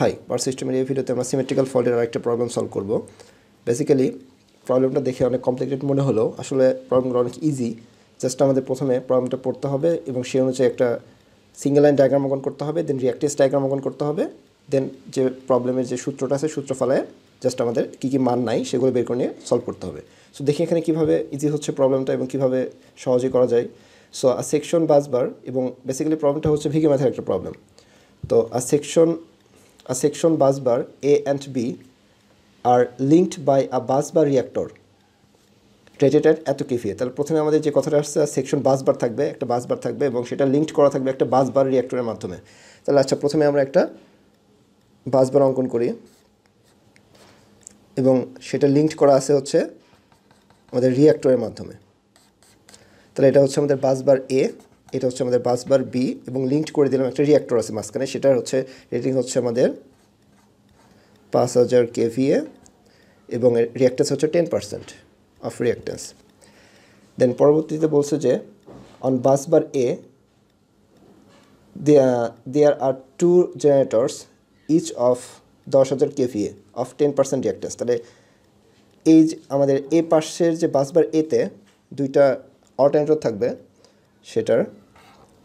High বার সিস্টেমের এই ভিডিওতে আমরা সিমেট্রিক্যাল ফল্টের আরেকটা প্রবলেম সলভ করব বেসিক্যালি প্রবলেমটা দেখে অনেক কমপ্লিকেটেড মনে হলো আসলে প্রবলেমগুলো অনেক ইজি জাস্ট আমাদের প্রথমে প্রবলেমটা পড়তে হবে এবং সেই অনুযায়ী একটা সিঙ্গেল লাইন ডায়াগ্রাম অঙ্কন করতে হবে দেন রিয়াক্টিস ডায়াগ্রাম অঙ্কন করতে হবে দেন যে প্রবলেমের যে সূত্রটা আছে সূত্র ফলায় জাস্ট আমাদের কী কী মান নাই সেগুলো বের করে নিয়ে সলভ করতে হবে সো দেখি এখানে কীভাবে ইজি হচ্ছে প্রবলেমটা এবং কীভাবে সহজে করা যায় সো আর সেকশন বাসবার এবং বেসিক্যালি প্রবলেমটা হচ্ছে ভিগে ম্যাথের একটা প্রবলেম তো আর section a section busbar A and B are linked by a busbar reactor rated at এত কেফিয়ে তাহলে প্রথমে আমাদের যে কথাটা আসছে সেকশন বাসবার থাকবে একটা বাসবার থাকবে এবং সেটা লিঙ্কড করা থাকবে একটা বাসবার রিয়াক্টরের মাধ্যমে তাহলে আচ্ছা প্রথমে আমরা একটা বাসবার অঙ্কন করি এবং সেটা লিঙ্কড করা আছে হচ্ছে আমাদের রিয়াক্টরের মাধ্যমে তাহলে এটা হচ্ছে আমাদের বাসবার এ এটা হচ্ছে আমাদের বাসবার বি এবং লিঙ্কড করে দিলাম একটা রিয়্যাক্টর আছে মাঝখানে সেটার হচ্ছে রেটিং হচ্ছে আমাদের পাঁচ হাজার কেভিএ এবং রিয়াক্টেন্স হচ্ছে ten percent of reactance then পরবর্তীতে বলছে যে on busbar A there are two generators each of দশ হাজার KVA of ten percent reactance তাহলে এই আমাদের এ পার্শ্বের যে বাসবার এতে দুইটা অল্টারনেটর থাকবে সেটার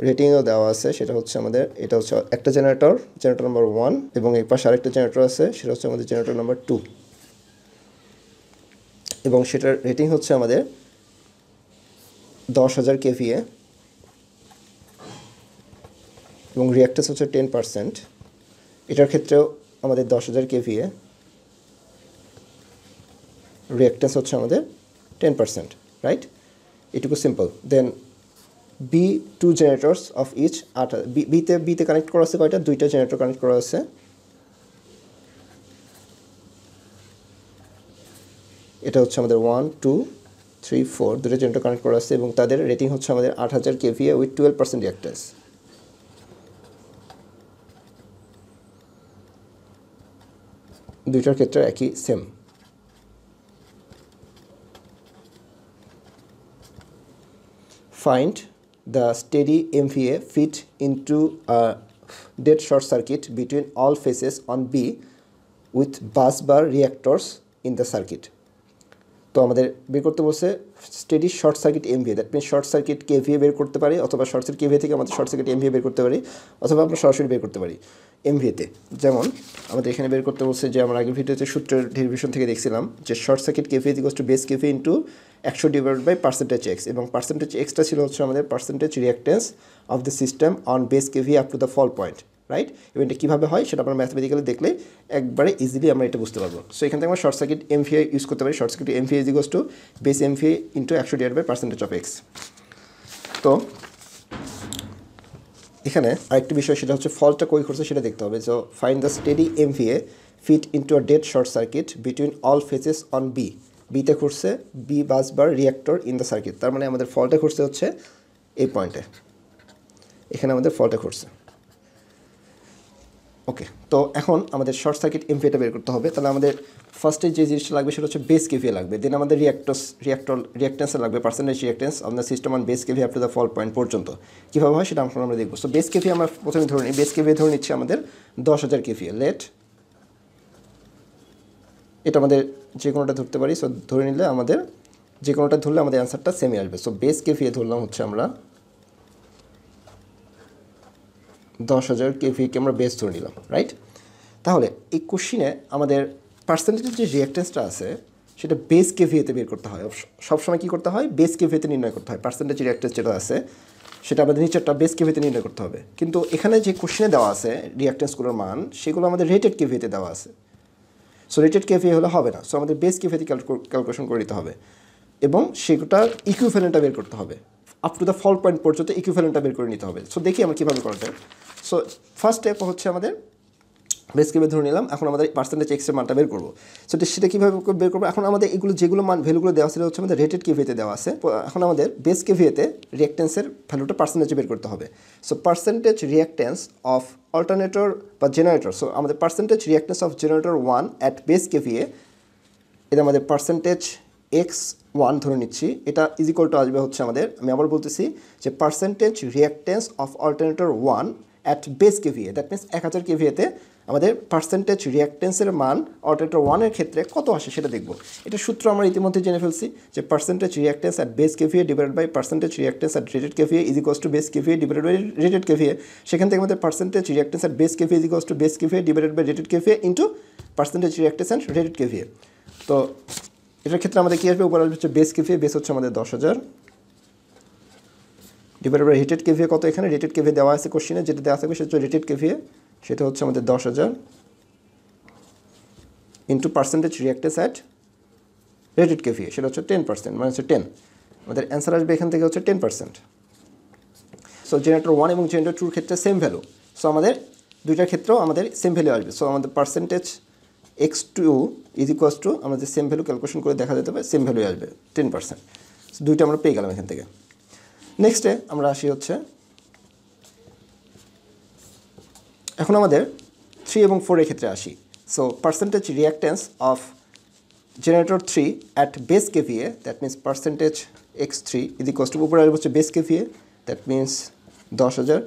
রেটিংও দেওয়া আছে সেটা হচ্ছে আমাদের এটা হচ্ছে একটা জেনারেটর জেনারেটর নাম্বার ওয়ান এবং এর পাশে আরেকটা জেনারেটর আছে সেটা হচ্ছে আমাদের জেনারেটর নাম্বার টু এবং সেটার রেটিং হচ্ছে আমাদের দশ হাজার কেভিএ এবং রিয়াক্টাস হচ্ছে টেন পারসেন্ট এটার ক্ষেত্রেও আমাদের দশ হাজার কেভিএ রিয়াক্টাস হচ্ছে আমাদের টেন পারসেন্ট রাইট এটুকু simple then B two generators of each আঠা বিতে বিতে কানেক্ট করা আছে কয়টা দুইটা জেনারেটর কানেক্ট করা আছে এটা হচ্ছে আমাদের ওয়ান টু থ্রি ফোর দুটো জেনারেটর কানেক্ট করা আছে এবং তাদের রেটিং হচ্ছে আমাদের আট হাজার KVA with twelve percent reactance দুইটার ক্ষেত্রে একই same find the steady MVA fit into a dead short circuit between all phases on B with bus bar reactors in the circuit. তো আমাদের বের করতে বলছে steady short circuit MVA that mean short circuit KVA বের করতে পারি অথবা short circuit KVA থেকে আমাদের শর্ট সার্কিট এমভিএ বের করতে পারি অথবা আমরা সরাসরি বের করতে পারি এমভিএতে যেমন আমাদের এখানে বের করতে বলছে যে আমরা আগের ভিডিওতে সূত্রের ডেরিভেশন থেকে দেখছিলাম যে short circuit KVA equals to base KVA into একশো ডিভাইড বাই পার্সেন্টেজ এক্স এবং পার্সেন্টেজ এক্সটা ছিল হচ্ছে আমাদের percentage reactance of the system on base KVA up to the fall point right এবং এটা কীভাবে হয় সেটা আমরা ম্যাথমেটিক্যালি দেখলে একবারে ইজিলি আমরা এটা বুঝতে পারবো সো এখান থেকে আমরা শর্ট সার্কিট এমফিআই ইউজ করতে পারি short circuit MVA is equals to base MVA into একশো divide by percentage of X তো এখানে আরেকটি বিষয় সেটা হচ্ছে ফলটা কই করছে সেটা দেখতে হবে so fine the steady MVA fit into a dead short circuit between all phases on B বিতে ঘুরছে B busbar reactor in the circuit তার মানে আমাদের ফলটা ঘুরছে হচ্ছে এই পয়েন্টে এখানে আমাদের ফলটা ঘুরছে ওকে তো এখন আমাদের শর্ট সার্কিট এমপিটা বের করতে হবে তাহলে আমাদের ফার্স্টে যে জিনিসটা লাগবে সেটা হচ্ছে বেস কেভি লাগবে দেন আমাদের রিয়াক্টস রিয়াক্টর রিয়াক্টেন্সে লাগবে পার্সেন্টেজ রিয়াক্টেন্স আপনার system on base KV up to the fall point পর্যন্ত কীভাবে হয় সেটা আমরা আমরা দেখবো সো বেস কেভি আমরা প্রথমে ধরে নিই বেস কেভি ধরে নিচ্ছি আমাদের দশ হাজার কেভি লেট এটা আমাদের যে কোনোটা ধরতে পারি সো ধরে নিলে আমাদের যে কোনোটা ধরলে আমাদের অ্যান্সারটা সেমই আসবে সো বেস কেভি ধরলাম হচ্ছে আমরা দশ হাজার কেভিকে আমরা বেস ধরে নিলাম রাইট তাহলে এই কোশ্চিনে আমাদের পার্সেন্টেজের যে রিয়াক্টেন্সটা আছে সেটা বেস কেভিএতে বের করতে হয় সবসময় কী করতে হয় বেস কেভিএতে নির্ণয় করতে হয় পার্সেন্টেজ রিয়াক্টেন্স যেটা আছে সেটা আমাদের নিচেরটা বেস কেভিতে নির্ণয় করতে হবে কিন্তু এখানে যে কোশ্চেনে দেওয়া আছে রিয়াক্টেন্সগুলোর মান সেগুলো আমাদের রেটেড কেভিতে দেওয়া আছে সো রেটেড কেভি হলে হবে না সো আমাদের বেস কেভিতে ক্যালকুলেশন করে নিতে হবে এবং সেটা ইকুইফেলেন্টটা বের করতে হবে up to the fall point পর্যন্ত ইকুইভ্যালেন্টটা বের করে নিতে হবে সো দেখি আমরা কীভাবে করা যায় সো ফার্স্ট স্টেপ হচ্ছে আমাদের বেসকেবে ধরে নিলাম এখন আমাদের পার্সেন্টেজ এক্সের মানটা বের করবো সো সেটা কীভাবে বের করবো এখন আমাদের এগুলো যেগুলো মান ভ্যালুগুলো দেওয়া সেটা হচ্ছে আমাদের রেটেড কেভিতে দেওয়া আছে এখন আমাদের বেস কেভিতে রিয়াক্টেন্সের ভ্যালুটা পার্সেন্টেজে বের করতে হবে so percentage reactance of alternator বা জেনারেটর সো আমাদের percentage reactance of generator one at base KVA এটা আমাদের পার্সেন্টেজ এক্স ওয়ান ধরে নিচ্ছি এটা টু আসবে হচ্ছে আমাদের আমি আবার বলতেছি যে percentage reactance of alternator one at base KVA that means এক হাজার কেভিএতে আমাদের পার্সেন্টেজ রিয়াক্টেন্সের মান অল্টারনেটর ওয়ানের ক্ষেত্রে কত আসে সেটা দেখব এটা সূত্র আমরা ইতিমধ্যে জেনে ফেলছি যে percentage reactance at base KVA divide by percentage reactance at rated KVA is to base KVA divide by rated KVA সেখান থেকে আমাদের percentage reactance at base KVA is equals to base KVA divide by rated KVA into percentage reactance at rated KVA তো এটার ক্ষেত্রে আমাদের কী আসবে উপরে আসবে হচ্ছে বেস কেভিএ বেস হচ্ছে আমাদের দশ হাজার ডিভাইডেড বাই রেটেড কেভিএ কত এখানে রেটেড কেভিএ দেওয়া আছে কোশ্চিনে যেটা দেওয়া থাকবে সেটা হচ্ছে রেটেড কেভিএ সেটা হচ্ছে আমাদের দশ হাজার into percentage reactance at rated kVA সেটা হচ্ছে টেন পার্সেন্ট মানে হচ্ছে টেন আমাদের অ্যান্সার আসবে এখান থেকে হচ্ছে ten percent so generator one এবং জেনারেটর টুর ক্ষেত্রে সেম ভ্যালু সো আমাদের দুইটার ক্ষেত্রেও আমাদের সেম ভ্যালু আসবে সো আমাদের percentage X two is equals to আমরা যে সেম ভ্যালু ক্যালকুলেশন করে দেখা যেতে পারে সেম ভ্যালু আসবে টেন পার্সেন্ট দুইটা আমরা পেয়ে গেলাম এখান থেকে নেক্সটে আমরা আসি হচ্ছে এখন আমাদের থ্রি এবং ফোরের ক্ষেত্রে আসি so percentage reactance of generator three at base KVA that means percentage X three ইদি কস্টের উপরে আসবে হচ্ছে বেস কেভিএ দ্যাট মিন্স দশ হাজার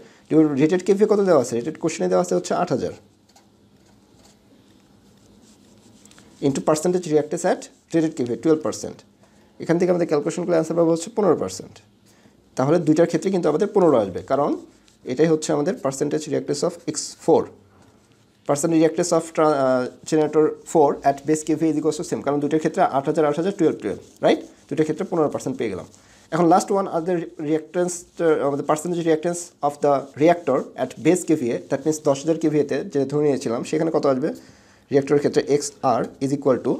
রেটেড কেভিএ কত দেওয়া আছে রেটেড কোশ্চেনে দেওয়া আছে হচ্ছে আট হাজার into percentage reactance at rated kVA twelve percent এখান থেকে আমাদের ক্যালকুলেশনগুলো অ্যান্সার পাবো হচ্ছে পনেরো পার্সেন্ট তাহলে দুইটার ক্ষেত্রে কিন্তু আমাদের পনেরো আসবে কারণ এটাই হচ্ছে আমাদের percentage reactance of X four percentage reactance of generator four at base kV is equals same কারণ দুইটার ক্ষেত্রে আট হাজার আট হাজার টুয়েলভ টুয়েলভ রাইট দুইটার ক্ষেত্রে পনেরো পার্সেন্ট পেয়ে গেলাম এখন লাস্ট ওয়ান uh, আমাদের দ্য রিয়াক্টেন্স আমাদের percentage reactance of the reactor at base KVA that means দশ হাজার কেভিএতে যে ধরে নিয়েছিলাম সেখানে কত আসবে রিয়াক্টরের ক্ষেত্রে X R is equal to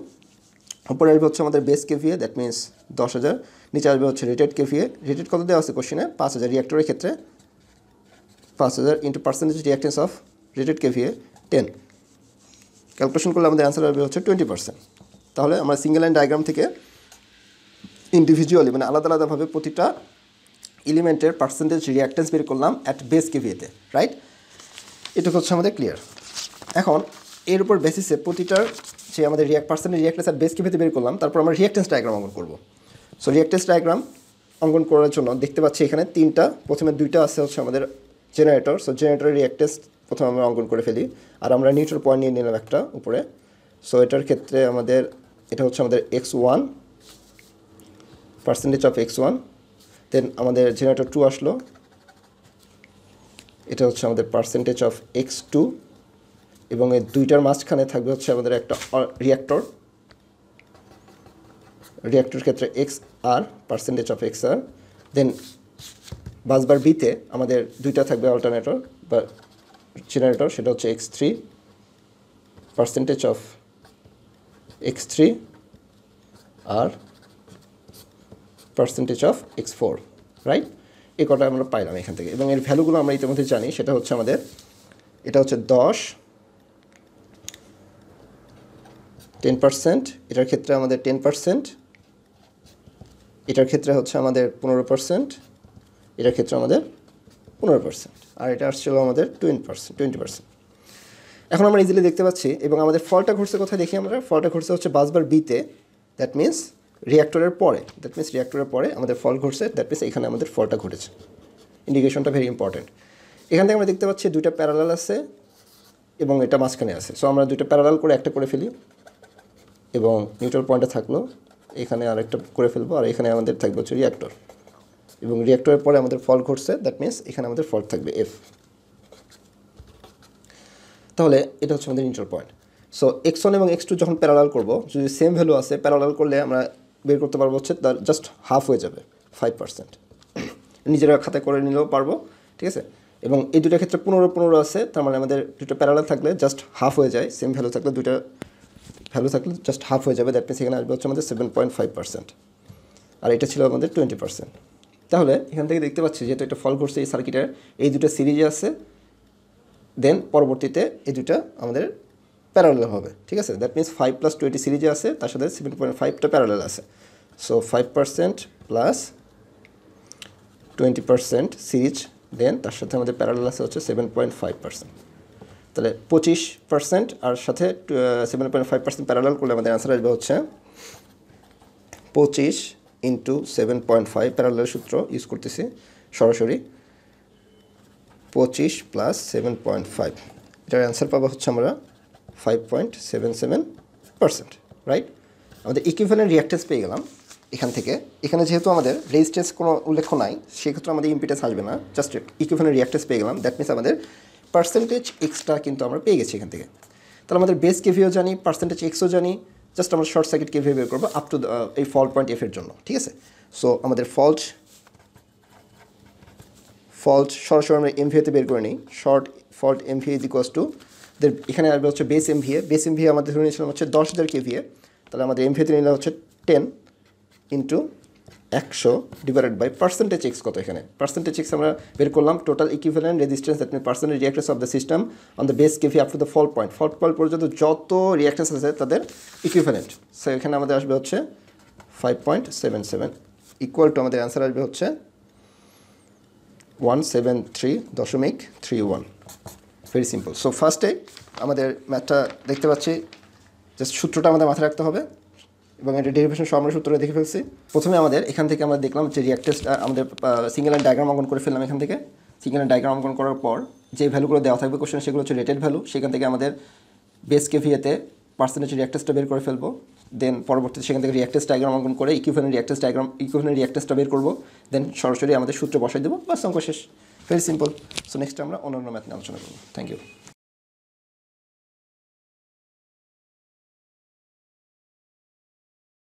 উপরে আসবে হচ্ছে আমাদের বেস কেভিএ দ্যাট মিনস দশ হাজার নিচে আসবে হচ্ছে রেটেড কেভিএ রেটেড কত দেওয়া আছে কোশ্চিনে পাঁচ হাজার রিয়াক্টরের ক্ষেত্রে পাঁচ হাজার into percentage reactance of rated kVA ten calculation করলে আমাদের অ্যান্সার আসবে হচ্ছে টোয়েন্টি পার্সেন্ট তাহলে আমরা সিঙ্গেল লাইন ডায়াগ্রাম থেকে ইন্ডিভিজুয়ালি মানে আলাদা আলাদাভাবে প্রতিটা এলিমেন্টের পার্সেন্টেজ রিয়াক্টেন্স বের করলাম অ্যাট বেস কেভিএতে রাইট এটা হচ্ছে আমাদের ক্লিয়ার এখন এর উপর বেসিসে প্রতিটার সে আমাদের রিয়াক্ট পার্সনের রিয়াক্টেন্স আর বেসকে ভেতরে বের করলাম তারপর আমরা রিয়াক্টেন্স ডায়াগ্রাম অঙ্কন করবো সো রিয়াক্টেন্স ডায়াগ্রাম অঙ্কন করার জন্য দেখতে পাচ্ছি এখানে তিনটা প্রথমে দুইটা আছে হচ্ছে আমাদের জেনারেটর সো জেনারেটরের রিয়াক্টেন্স প্রথমে আমরা অঙ্কন করে ফেলি আর আমরা নিউট্রাল পয়েন্ট নিয়ে নিলাম একটা উপরে সো এটার ক্ষেত্রে আমাদের এটা হচ্ছে আমাদের X one percentage of X one then আমাদের জেনারেটর টু আসলো এটা হচ্ছে আমাদের পার্সেন্টেজ অফ এক্স টু এবং এই দুইটার মাঝখানে থাকবে হচ্ছে আমাদের একটা রিয়াক্টর রিয়াক্টর ক্ষেত্রে X R percentage of X R then busbar বিতে আমাদের দুইটা থাকবে অল্টারনেটর বা জেনারেটর সেটা হচ্ছে X three percentage of X three আর percentage of X four right এ কটা আমরা পাইলাম এখান থেকে এবং এর ভ্যালুগুলো আমরা ইতিমধ্যে জানি সেটা হচ্ছে আমাদের এটা হচ্ছে দশ টেন পার্সেন্ট এটার ক্ষেত্রে আমাদের টেন পার্সেন্ট এটার ক্ষেত্রে হচ্ছে আমাদের পনেরো পার্সেন্ট এটার ক্ষেত্রে আমাদের পনেরো পার্সেন্ট আর এটা আসছিল আমাদের টোয়েন্টি পার্সেন্ট টোয়েন্টি পার্সেন্ট এখন আমরা ইজিলি দেখতে পাচ্ছি এবং আমাদের ফলটা ঘুরছে কোথায় দেখি আমরা ফলটা ঘুরছে হচ্ছে বাসবার বিতে দ্যাট মিন্স রিয়াক্টরের পরে দ্যাট মিন্স রিয়াক্টরের পরে আমাদের ফল ঘটছে দ্যাট মিনস এখানে আমাদের ফলটা ঘুরেছে ইন্ডিকেশনটা ভেরি ইম্পর্টেন্ট এখান থেকে আমরা দেখতে পাচ্ছি দুইটা প্যারালাল আছে এবং এটা মাঝখানে আছে সো আমরা দুইটা প্যারালাল করে একটা করে ফেলি এবং নিউট্রাল পয়েন্টে থাকলো এখানে আরেকটা করে ফেলবো আর এখানে আমাদের থাকবে হচ্ছে রিয়াক্টর এবং রিয়াক্টরের পরে আমাদের ফল ঘটছে দ্যাট মিনস এখানে আমাদের ফল থাকবে এফ তাহলে এটা হচ্ছে আমাদের neutral point so X one এবং এক্স টু যখন প্যারালাল করবো যদি সেম ভ্যালু আছে প্যারালাল করলে আমরা বের করতে পারবো হচ্ছে তার জাস্ট হাফ হয়ে যাবে ফাইভ পার্সেন্ট নিজেরা খাতা করে নিলেও পারবো ঠিক আছে এবং এই দুটো ক্ষেত্রে পনেরো পনেরো আছে তার মানে আমাদের দুটো প্যারালাল থাকলে জাস্ট হাফ হয়ে যায় সেম ভ্যালু থাকলে দুটা ভ্যালু থাকলে জাস্ট হাফ হয়ে যাবে দ্যাট মিনস এখানে আসবে হচ্ছে আমাদের সেভেন পয়েন্ট ফাইভ পার্সেন্ট আর এটা ছিল আমাদের টোয়েন্টি পার্সেন্ট তাহলে এখান থেকে দেখতে পাচ্ছি যেহেতু এটা ফল করছে এই সার্কিটের এই দুটো সিরিজে আছে দেন পরবর্তীতে এই দুটা আমাদের প্যারালেল হবে ঠিক আছে that means five plus twenty সিরিজে আছে তার সাথে সেভেন পয়েন্ট ফাইভটা প্যারালেল আছে so five percent plus twenty percent series then তার সাথে আমাদের প্যারালেল আছে হচ্ছে সেভেন পয়েন্ট ফাইভ পার্সেন্ট তাহলে পঁচিশ পার্সেন্ট আর সাথে seven point five percent parallel করলে আমাদের অ্যান্সার আসবে হচ্ছে পঁচিশ into seven point five parallel সূত্র ইউজ করতেছি সরাসরি পঁচিশ প্লাস সেভেন পয়েন্ট ফাইভ এটার অ্যান্সার পাবো হচ্ছে আমরা five point seven seven percent right আমাদের ইকুইভ্যালেন্ট রিয়াক্টেন্স পেয়ে গেলাম এখান থেকে এখানে যেহেতু আমাদের রেজিস্টেন্স কোনো উল্লেখ নাই সেক্ষেত্রে আমাদের ইম্পিটেন্স আসবে না জাস্ট ইকুইভ্যালেন্ট রিয়াক্টেন্স পেয়ে গেলাম দ্যাট মিনস আমাদের পার্সেন্টেজ এক্সট্রা কিন্তু আমরা পেয়ে গেছি এখান থেকে তাহলে আমাদের বেস কেভিও জানি পার্সেন্টেজ এক্সও জানি জাস্ট আমরা শর্ট সার্কিট কেভিও বের করবো আপ টু uh, এই ফল্ট পয়েন্ট এফের জন্য ঠিক আছে সো আমাদের ফল্ট ফল্ট সরাসরি আমরা এমভিএতে বের করে নিই short fault MV is equals to এখানে আসবে হচ্ছে বেস এমভিএ বেস এমভিএ আমাদের ধরে নিয়েছিলাম হচ্ছে দশ হাজার কেভিএ তাহলে আমাদের এমভিএতে নিলাম হচ্ছে টেন ইন্টু একশো ডিভাইডেড বাই পার্সেন্টেজ এক্স কত এখানে পার্সেন্টেজ এক্স আমরা বের করলাম total equivalent resistance that mean percentage reactance of the system on the base KV up to the fall point fault point পর্যন্ত যত রিয়াক্টেন্স আছে তাদের ইকুইভ্যালেন্ট সো এখানে আমাদের আসবে হচ্ছে five point seven seven equal to আমাদের অ্যান্সার আসবে হচ্ছে ওয়ান সেভেন থ্রি দশমিক three one very simple so ফার্স্টে আমাদের ম্যাথটা দেখতে পাচ্ছি জাস্ট সূত্রটা আমাদের মাথায় রাখতে হবে এবং এটা ডেরিভেশন সহ আমরা সূত্রটা দেখে ফেলছি প্রথমে আমাদের এখান থেকে আমরা দেখলাম যে রিয়াক্টেসটা আমাদের সিঙ্গেল অ্যান্ড ডায়াগ্রাম অঙ্কন করে ফেললাম এখান থেকে সিঙ্গেল অ্যান্ড ডায়াগ্রাম অঙ্কন করার পর যে ভ্যালুগুলো দেওয়া থাকবে কোশ্চেন সেগুলো হচ্ছে রেটেড ভ্যালু সেখান থেকে আমাদের বেস কেভিএতে পার্সেন্টেজ রিয়াক্টেসটা বের করে ফেলবো দেন পরবর্তীতে সেখান থেকে রিয়াক্টেস ডায়াগ্রাম অঙ্কন করে ইকুইভেন্ট রিয়াক্টেস ডায়গ্রাম ইকুইভেন্ট রিয়াক্টেসটা বের করবো দেন সরাসরি আমাদের সূত্র বসাই দেবো বা অঙ্ক শেষ ভেরি সিম্পল সো নেক্সট আমরা অন্যান্য ম্যাথ নিয়ে আলোচনা করবো থ্যাংক ইউ